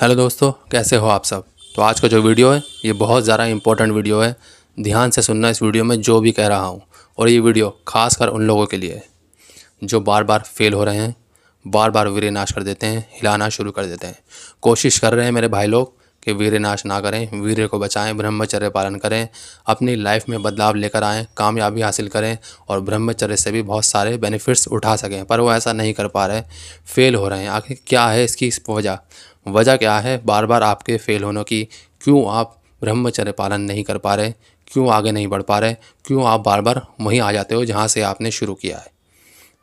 hello दोस्तों कैसे हो आप सब तो आज का जो वीडियो है ये बहुत ज़्यादा इंपॉर्टेंट वीडियो है ध्यान से सुनना इस वीडियो में जो भी कह रहा हूँ और ये वीडियो खास कर उन लोगों के लिए जो बार बार फेल हो रहे हैं बार बार वीर नाश कर देते हैं हिलाना शुरू कर देते हैं कोशिश कर रहे हैं मेरे भाई लोग कि वीर नाश ना करें वीर को बचाएं ब्रह्मचर्य पालन करें अपनी लाइफ में बदलाव लेकर आएँ कामयाबी हासिल करें और ब्रह्मचर्य से भी बहुत सारे बेनिफिट्स उठा सकें पर वो ऐसा नहीं कर पा रहे फेल हो रहे हैं आखिर क्या है इसकी वजह वजह क्या है बार बार आपके फेल होने की क्यों आप ब्रह्मचर्य पालन नहीं कर पा रहे क्यों आगे नहीं बढ़ पा रहे क्यों आप बार बार वहीं आ जाते हो जहाँ से आपने शुरू किया है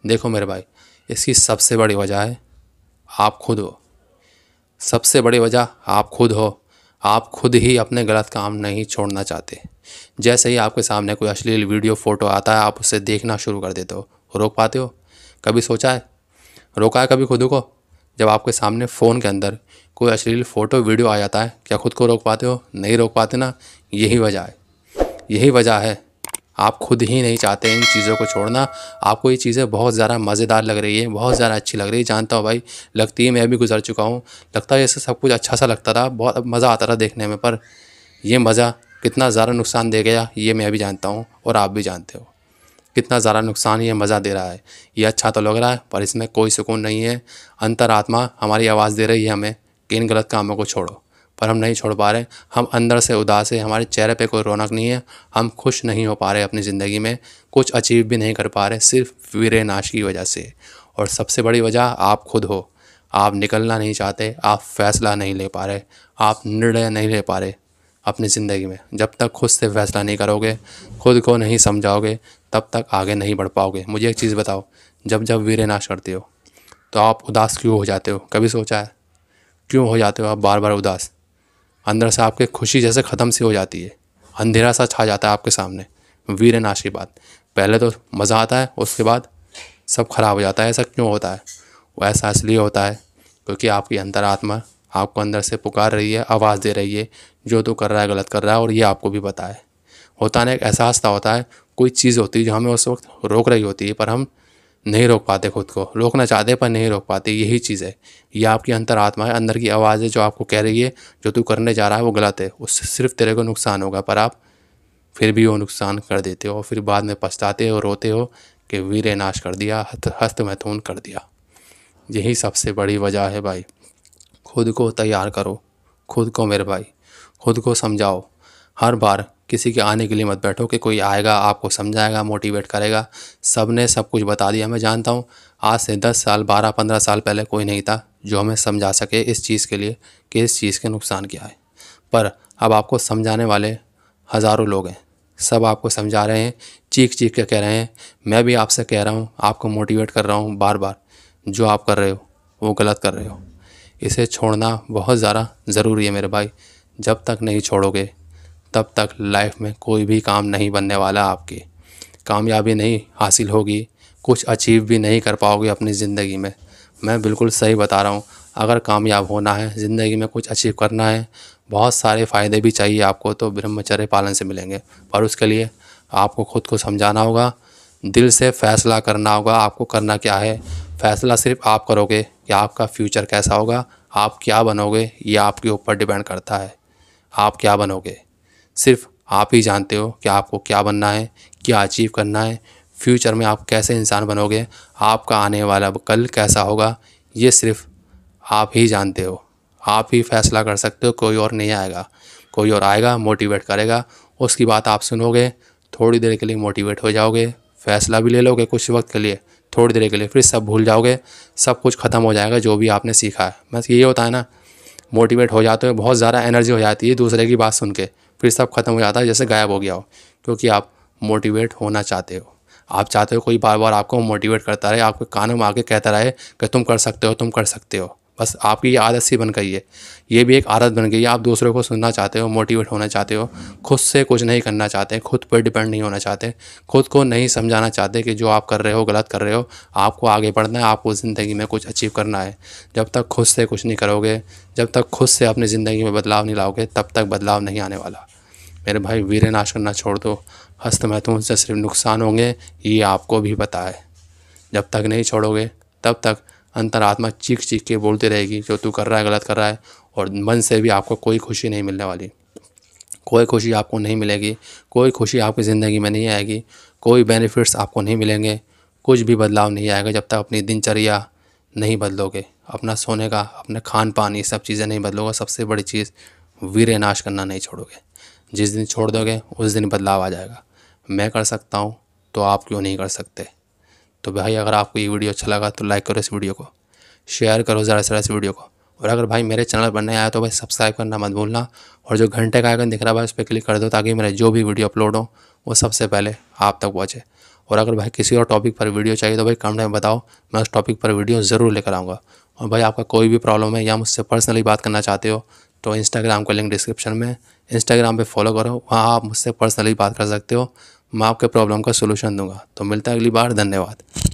देखो मेरे भाई इसकी सबसे बड़ी वजह है आप खुद हो सबसे बड़ी वजह आप खुद हो आप खुद ही अपने गलत काम नहीं छोड़ना चाहते जैसे ही आपके सामने कोई अश्लील वीडियो फ़ोटो आता है आप उसे देखना शुरू कर देते हो रोक पाते हो कभी सोचा है रोका है कभी खुद को जब आपके सामने फ़ोन के अंदर कोई अश्लील फ़ोटो वीडियो आ जाता है क्या खुद को रोक पाते हो नहीं रोक पाते ना यही वजह है यही वजह है आप खुद ही नहीं चाहते इन चीज़ों को छोड़ना आपको ये चीज़ें बहुत ज़्यादा मज़ेदार लग रही है बहुत ज़्यादा अच्छी लग रही है जानता हूँ भाई लगती है मैं भी गुजर चुका हूँ लगता है ऐसे सब कुछ अच्छा सा लगता था बहुत मज़ा आता था देखने में पर यह मज़ा कितना ज़्यादा नुकसान दे गया ये मैं भी जानता हूँ और आप भी जानते हो कितना ज़्यादा नुकसान ये मज़ा दे रहा है ये अच्छा तो लग रहा है पर इसमें कोई सुकून नहीं है अंतरात्मा हमारी आवाज़ दे रही है हमें कि इन गलत कामों को छोड़ो पर हम नहीं छोड़ पा रहे हम अंदर से उदास है हमारे चेहरे पे कोई रौनक नहीं है हम खुश नहीं हो पा रहे अपनी ज़िंदगी में कुछ अचीव भी नहीं कर पा रहे सिर्फ वीर नाश की वजह से और सबसे बड़ी वजह आप खुद हो आप निकलना नहीं चाहते आप फैसला नहीं ले पा रहे आप निर्णय नहीं ले पा रहे अपनी ज़िंदगी में जब तक खुद से फैसला नहीं करोगे खुद को नहीं समझाओगे तब तक आगे नहीं बढ़ पाओगे मुझे एक चीज़ बताओ जब जब नाश करते हो तो आप उदास क्यों हो जाते हो कभी सोचा है क्यों हो जाते हो आप बार बार उदास अंदर से आपके खुशी जैसे ख़त्म सी हो जाती है अंधेरा सा छा जाता है आपके सामने वीर नाश के बाद पहले तो मज़ा आता है उसके बाद सब खराब हो जाता है ऐसा क्यों होता है वो ऐसा इसलिए होता है क्योंकि आपकी अंतरात्मा आपको अंदर से पुकार रही है आवाज़ दे रही है जो तो कर रहा है गलत कर रहा है और ये आपको भी पता है होता ना एक एहसास था होता है कोई चीज़ होती है जो हमें उस वक्त रोक रही होती है पर हम नहीं रोक पाते खुद को रोकना चाहते पर नहीं रोक पाते यही चीज़ है ये आपकी अंतरात्मा है अंदर की आवाज़ है जो आपको कह रही है जो तू करने जा रहा है वो गलत है उससे सिर्फ तेरे को नुकसान होगा पर आप फिर भी वो नुकसान कर देते हो फिर बाद में पछताते हो रोते हो कि वीर नाश कर दिया हस्त हस्त मैथून कर दिया यही सबसे बड़ी वजह है भाई खुद को तैयार करो खुद को मेरे भाई खुद को समझाओ हर बार किसी के आने के लिए मत बैठो कि कोई आएगा आपको समझाएगा मोटिवेट करेगा सब ने सब कुछ बता दिया मैं जानता हूँ आज से दस साल बारह पंद्रह साल पहले कोई नहीं था जो हमें समझा सके इस चीज़ के लिए कि इस चीज़ के नुकसान क्या है पर अब आपको समझाने वाले हज़ारों लोग हैं सब आपको समझा रहे हैं चीख चीख के कह रहे हैं मैं भी आपसे कह रहा हूँ आपको मोटिवेट कर रहा हूँ बार बार जो आप कर रहे हो वो गलत कर रहे हो इसे छोड़ना बहुत ज़्यादा ज़रूरी है मेरे भाई जब तक नहीं छोड़ोगे तब तक लाइफ में कोई भी काम नहीं बनने वाला आपके कामयाबी नहीं हासिल होगी कुछ अचीव भी नहीं कर पाओगे अपनी ज़िंदगी में मैं बिल्कुल सही बता रहा हूँ अगर कामयाब होना है ज़िंदगी में कुछ अचीव करना है बहुत सारे फ़ायदे भी चाहिए आपको तो ब्रह्मचर्य पालन से मिलेंगे पर उसके लिए आपको खुद को समझाना होगा दिल से फैसला करना होगा आपको करना क्या है फैसला सिर्फ आप करोगे कि आपका फ्यूचर कैसा होगा आप क्या बनोगे ये आपके ऊपर डिपेंड करता है आप क्या बनोगे सिर्फ आप ही जानते हो कि आपको क्या बनना है क्या अचीव करना है फ्यूचर में आप कैसे इंसान बनोगे आपका आने वाला कल कैसा होगा ये सिर्फ आप ही जानते हो आप ही फैसला कर सकते हो कोई और नहीं आएगा कोई और आएगा मोटिवेट करेगा उसकी बात आप सुनोगे थोड़ी देर के लिए मोटिवेट हो जाओगे फैसला भी ले लोगे कुछ वक्त के लिए थोड़ी देर के लिए फिर सब भूल जाओगे सब कुछ ख़त्म हो जाएगा जो भी आपने सीखा है बस ये होता है ना मोटिवेट हो जाते हो बहुत ज़्यादा एनर्जी हो जाती है दूसरे की बात सुन के फिर सब ख़त्म हो जाता है जैसे गायब हो गया हो क्योंकि आप मोटिवेट होना चाहते हो आप चाहते हो कोई बार बार आपको मोटिवेट करता रहे आपके कानों में आके कहता रहे कि तुम कर सकते हो तुम कर सकते हो बस आपकी ये आदत सी बन गई है ये भी एक आदत बन गई है आप दूसरों को सुनना चाहते हो मोटिवेट होना चाहते हो खुद से कुछ नहीं करना चाहते खुद पर डिपेंड नहीं होना चाहते खुद को नहीं समझाना चाहते कि जो आप कर रहे हो गलत कर रहे हो आपको आगे बढ़ना है आपको ज़िंदगी में कुछ अचीव करना है जब तक खुद से कुछ नहीं करोगे जब तक खुद से अपनी ज़िंदगी में बदलाव नहीं लाओगे तब तक बदलाव नहीं आने वाला मेरे भाई वीर नाश करना छोड़ दो हस्त महत्व से सिर्फ नुकसान होंगे ये आपको भी पता है जब तक नहीं छोड़ोगे तब तक अंतरात्मा चीख चीख के बोलती रहेगी जो तू कर रहा है गलत कर रहा है और मन से भी आपको कोई खुशी नहीं मिलने वाली कोई खुशी आपको नहीं मिलेगी कोई खुशी आपकी ज़िंदगी में नहीं आएगी कोई बेनिफिट्स आपको नहीं मिलेंगे कुछ भी बदलाव नहीं आएगा जब तक अपनी दिनचर्या नहीं बदलोगे अपना सोने का अपने खान पान ये सब चीज़ें नहीं बदलोगे सबसे बड़ी चीज़ वीर नाश करना नहीं छोड़ोगे जिस दिन छोड़ दोगे उस दिन बदलाव आ जाएगा मैं कर सकता हूँ तो आप क्यों नहीं कर सकते तो भाई अगर आपको ये वीडियो अच्छा लगा तो लाइक करो इस वीडियो को शेयर करो ज़्यादा से ज़्यादा इस वीडियो को और अगर भाई मेरे चैनल पर नहीं आया तो भाई सब्सक्राइब करना मत भूलना और जो घंटे का आइकन दिख रहा है भाई उस पर क्लिक कर दो ताकि मेरे जो भी वीडियो अपलोड हो वो सबसे पहले आप तक पहुँचे और अगर भाई किसी और टॉपिक पर वीडियो चाहिए तो भाई कमेंट में बताओ मैं उस टॉपिक पर वीडियो ज़रूर लेकर आऊँगा और भाई आपका कोई भी प्रॉब्लम है या मुझसे पर्सनली बात करना चाहते हो तो इंस्टाग्राम का लिंक डिस्क्रिप्शन में इंस्टाग्राम पे फॉलो करो वहाँ आप मुझसे पर्सनली बात कर सकते हो मैं आपके प्रॉब्लम का सोल्यूशन दूंगा तो मिलता है अगली बार धन्यवाद